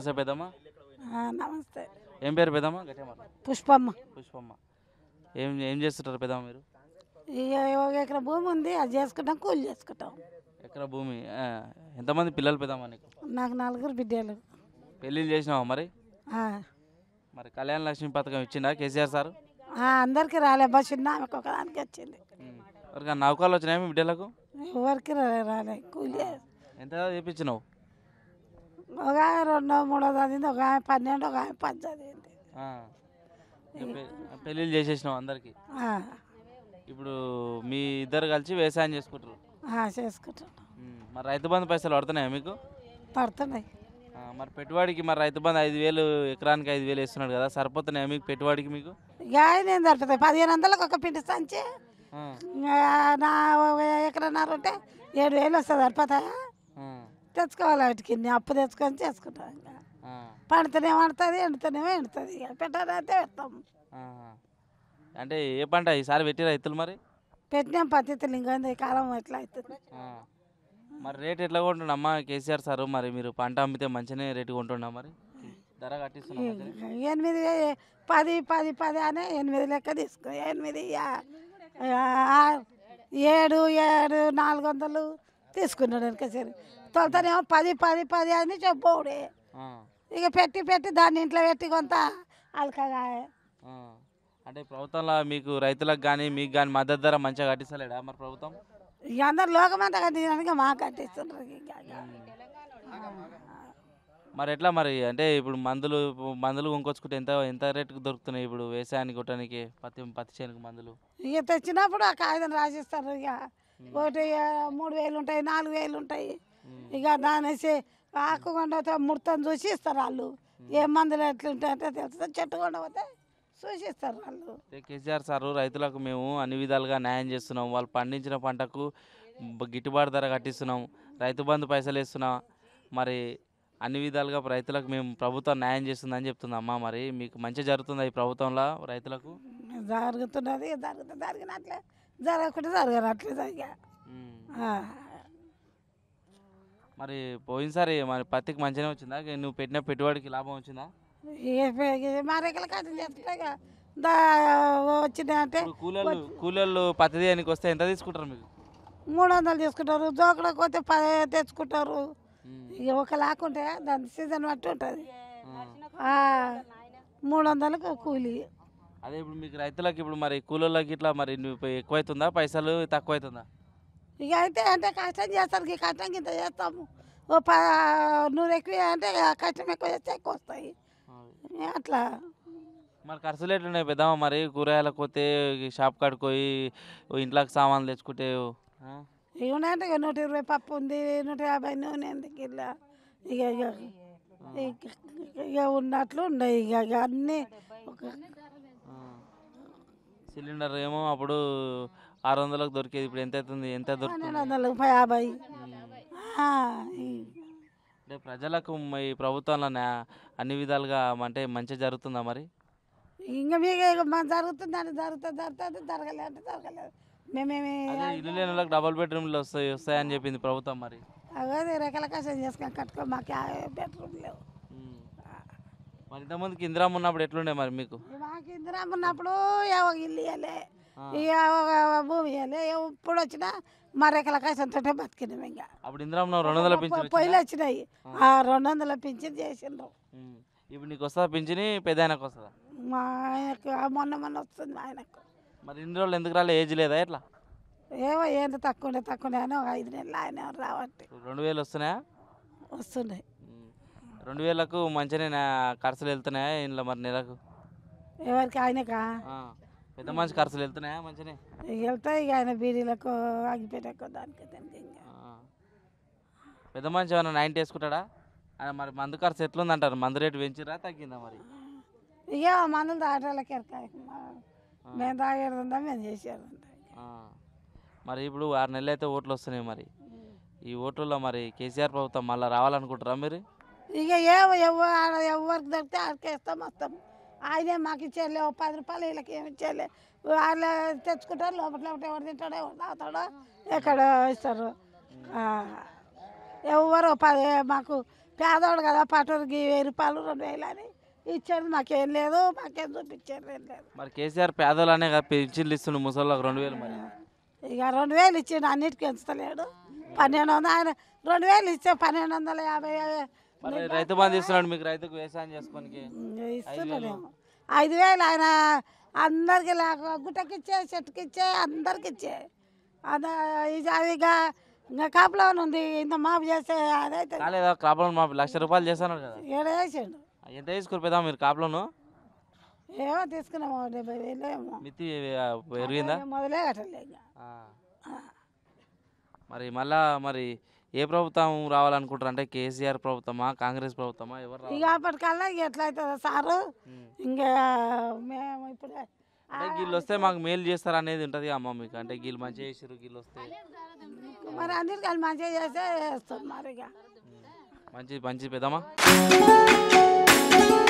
నమస్తే పెద్దమ్మ నమస్తే ఏం పేరు పెద్దమ్మ పుష్పమ్మ పుష్పమ్మ ఏం ఏం చేస్తుంటారు పెద్దమ్మ మీరు ఎక్కడ భూమి ఉంది అది చేసుకుంటాం కూలి చేసుకుంటాం ఎక్కడ భూమి ఎంతమంది పిల్లలు పెద్దమ్మ నీకు నాకు నలుగురు బిడ్డలు పెళ్ళిళ్ళు చేసినావా మరి మరి కళ్యాణ లక్ష్మి పథకం ఇచ్చిందా కేసీఆర్ సార్ అందరికి రాలే బస్ చిన్న ఒక్కొక్కదానికి వచ్చింది నౌకాలు వచ్చినాయి మీ బిడ్డలకు ఎవరికి రాలే కూలి ఎంత చేపించినావు ఒక ఆయన రెండో మూడో చదివింది ఒక ఆయన పన్నెండు ఒక ఆయన పది చదివింది పెళ్ళిళ్ళు చేసేసినాం అందరికి ఇప్పుడు మీ ఇద్దరు కలిసి వ్యవసాయం చేసుకుంటారు చేసుకుంటాం మరి రైతు బంధు పైసలు పడుతున్నాయా మీకు పడుతున్నాయి మరి పెట్టుబడికి మరి రైతు బంధు ఐదు వేలు ఎకరానికి ఐదు వేలు వేస్తున్నాడు కదా సరిపోతున్నాయా మీకు పెట్టుబడికి మీకు ఏం సరిపోతాయి పదిహేను వందలకు ఒక పిండి సంచి నా ఎకరన్నర ఉంటే ఏడు వేలు వస్తుంది సరిపోతాయా తెచ్చుకోవాలి వాటికి అప్పు తెచ్చుకొని చేసుకుంటాం ఇంకా పండుతూనే వండుతుంది ఎండుతూనే ఎండుతుంది ఇక పెట్టారైతే పెడతాం అంటే ఏ పంట ఈసారి పెట్టి రైతులు మరి పెట్టినాం పద్ధతులు ఇంకా ఈ కాలం ఎట్లా అవుతుంది మరి రేట్ ఎట్లా కొంటున్నామ్మా కేసీఆర్ సార్ మరి మీరు పంట అమ్మితే మంచిగా రేటు కొంటున్నా మరి ధర కట్టిస్తున్నాం ఎనిమిది పది పది పది అనే ఎనిమిది లెక్క తీసుకో ఎనిమిది ఏడు ఏడు నాలుగు వందలు తీసుకున్నాడు వెనక సరే తొలతనేమో పది పది పది అని చెప్పవుడే ఇక పెట్టి పెట్టి దాన్ని ఇంట్లో పెట్టి కొంత అలకగా అంటే ప్రభుత్వంలో మీకు రైతులకు కానీ మీకు కానీ మద్దతు ధర మంచిగా కట్టిస్తలేడా మరి ప్రభుత్వం ఇక అందరు లోకమంతా కట్టించడానికి మాకు కట్టిస్తున్నారు మరి ఎట్లా మరి అంటే ఇప్పుడు మందులు మందులు కొనుక్కొచ్చుకుంటే ఎంత ఎంత రేటుకు దొరుకుతున్నాయి ఇప్పుడు వ్యవసాయానికి కొట్టడానికి పత్తి పత్తి చేనుకు మందులు ఇక తెచ్చినప్పుడు ఆ కాగితం రాసిస్తారు ఇక ఒకటి మూడు వేలు ఉంటాయి నాలుగు వేలు ఉంటాయి ఇక దానేసి ఆకుకుండా ముడతను చూసి ఇస్తారు వాళ్ళు ఏ మందులు ఎట్లుంటాయి అంటే తెలుస్తుంది చెట్టు కొండ పోతే సూచిస్తారు వాళ్ళు కేసీఆర్ సార్ రైతులకు మేము అన్ని విధాలుగా న్యాయం చేస్తున్నాం వాళ్ళు పండించిన పంటకు గిట్టుబాటు ధర కట్టిస్తున్నాం రైతు బంధు పైసలు వేస్తున్నాం మరి అన్ని విధాలుగా రైతులకు మేము ప్రభుత్వం న్యాయం చేస్తుందని చెప్తుంది అమ్మ మరి మీకు మంచి జరుగుతుంది ఈ ప్రభుత్వంలో రైతులకు జరుగుతున్నది జరుగుతుంది జరిగినట్లే జరగకుండా జరగనట్లేదు ఇక మరి పోయినసారి మరి పత్తికి మంచిగానే వచ్చిందా నువ్వు పెట్టిన పెట్టుబడికి లాభం వచ్చిందా మా రెక్కల కాదు చెప్తాగా వచ్చినాయంటే కూలర్లు కూలర్లు పత్తి తీయడానికి వస్తే ఎంత తీసుకుంటారు మీకు మూడు వందలు తీసుకుంటారు జోకడకు పోతే పది తెచ్చుకుంటారు ఇక ఒక లాకుంటే దాని సీజన్ బట్టి ఉంటుంది మూడు వందలకు కూలి అదే ఇప్పుడు మీకు రైతులకు ఇప్పుడు మరి కూలీలకు ఇట్లా మరి ఎక్కువ అవుతుందా పైసలు తక్కువ అవుతుందా ఇక అయితే అంటే కష్టం చేస్తారు ఈ కష్టం కింద చేస్తాము ఓ ప నూరు ఎక్కువ అంటే కష్టం ఎక్కువ చేస్తే ఎక్కువ వస్తాయి అట్లా మరి ఖర్చులు ఎట్లున్నాయి పెద్దమ్మ మరి కూరగాయలకు పోతే షాప్ కాడికి పోయి ఇంట్లోకి సామాన్లు తెచ్చుకుంటే ఇవి ఉన్నాయంటే ఇక నూట ఇరవై పప్పు ఉంది నూట యాభై నూనె ఉంది కిలో ఇక ఇక ఉన్నట్లు ఉన్నాయి ఇక అన్నీ సిలిండర్ ఏమో అప్పుడు ఆరు వందలకు దొరికేది ఇప్పుడు ఎంత అవుతుంది ఎంత పన్నెండు దొరుకుతుంది వందలు యాభై అంటే ప్రజలకు ఈ ప్రభుత్వంలో అన్ని విధాలుగా అంటే మంచి జరుగుతుందా మరి ఇంకా మీకు ఇక మా జరుగుతుంది అని జరుగుతుంది జరుగుతుంది జరగలేదు అంటే జరగలేదు మేమేమి ఇల్లు లేని వాళ్ళకి డబుల్ బెడ్రూమ్లు వస్తాయి వస్తాయని చెప్పింది ప్రభుత్వం మరి అదే రెక్కల కష్టం చేసుకొని కట్టుకో మాకు ఆ బెడ్రూమ్ లేవు ఉమ్. మరి ఇంతకుముందుకు ఇందిరామ్మ ఉన్నప్పుడు ఎట్లుండే మరి మీకు మాకు ఇందిరా ఉన్నప్పుడు ఏవో ఇల్లు ఇవ్వలే ఇక భూమి ఇప్పుడు వచ్చినా మరెకల కాసంతో బతికినాం ఇంకా అప్పుడు ఇందిరామ్మ రెండు వందల పొయ్యిలు వచ్చినాయి ఆ రెండు వందల పింఛన్ చేసిండ్రు ఇప్పుడు నీకు వస్తా పింఛని పెద్ద ఆయనకు వస్తుందా మా ఆయనకు మొన్న మొన్న వస్తుంది ఆయనకు మరి ఇన్ని రోజులు ఎందుకు రాలే ఏజ్ లేదా ఎట్లా ఏమో ఏంటి తక్కువనే తక్కువనే అని ఒక ఐదు నెలలు ఆయన రావట్టి రెండు వేలు వస్తున్నాయా వస్తున్నాయి రెండు వేలకు మంచిగా ఖర్చులు వెళ్తున్నాయా ఇంట్లో మరి నెలకు ఎవరికి ఆయనకా పెద్ద మనిషి ఖర్చులు వెళ్తున్నాయా మంచిగానే ఇక వెళ్తాయి ఇక ఆయన బీడీలకు అగ్గిపెట్టకు దానికి దానికి ఇంకా పెద్ద మనిషి ఏమైనా నైన్టీ వేసుకుంటాడా ఆయన మరి మందు ఖర్చు ఎట్లుంది అంటారు మందు రేటు పెంచిరా తగ్గిందా మరి ఇక మందులు తాటాలకి ఎరకాయ మేము తాగేది ఉందా మేము చేసేది ఉందా మరి ఇప్పుడు ఆరు నెలలు అయితే ఓట్లు వస్తున్నాయి మరి ఈ ఓట్లలో మరి కేసీఆర్ ప్రభుత్వం మళ్ళీ రావాలనుకుంటారా మీరు ఇక ఏ ఎవరు ఎవరికి దొరికితే ఆడికేస్తాం వస్తాం ఆయనే మాకు ఇచ్చేయలే పది రూపాయలు వీళ్ళకి ఏమి ఇచ్చేయలే వాళ్ళు తెచ్చుకుంటారు లోపల లోపల ఎవరు తింటాడో ఎవరు తాగుతాడో ఎక్కడ ఇస్తారు ఎవరు పది మాకు పేదవాడు కదా పట్టుకి వెయ్యి రూపాయలు రెండు వేలు అని ఇచ్చారు మాకేం లేదు మాకేం చూపించారు ఏం లేదు మరి కేసీఆర్ పేదవాళ్ళనే పెన్షన్లు ఇస్తున్నాడు ముసళ్ళకి రెండు వేలు మరి ఇక రెండు వేలు ఇచ్చిండు అన్నిటికీ ఎంచుతలేడు పన్నెండు వందలు ఆయన రెండు వేలు ఇచ్చే పన్నెండు వందల యాభై మరి రైతు బంధు ఇస్తున్నాడు మీకు రైతుకు వ్యవసాయం చేసుకోనికి ఐదు వేలు ఆయన అందరికి చెట్టుకి చెట్టుకిచ్చే అందరికి ఇచ్చే అది అదిగా ఇంకా కాపులోన్ ఉంది ఇంత మాపు చేస్తే అదైతే కాలేదా కాపులో మాపు లక్ష రూపాయలు చేస్తాను కదా ఏడ వేసాడు ఎంత తీసుకుని పెద్దాం మీరు కాపులోను ఏమో తీసుకున్నామో డెబ్బై వేలు ఏమో మిత్తి పెరిగిందా మొదలే కట్టలేదు మరి మళ్ళా మరి ఏ ప్రభుత్వం రావాలనుకుంటారు అంటే కేసీఆర్ ప్రభుత్వమా కాంగ్రెస్ ప్రభుత్వమా ఎవరు ఇక అప్పటికల్లా ఎట్లయితుందో సారు ఇంకా మేము ఇప్పుడు అంటే వీళ్ళు వస్తే మాకు మేలు చేస్తారు అనేది ఉంటుంది అమ్మ మీకు అంటే వీళ్ళు మంచిగా చేసారు వీళ్ళు వస్తే మరి అందరికి కలిసి మంచిగా చేస్తే చేస్తారు మరి ఇక మంచి మంచి పెద్దమ్మా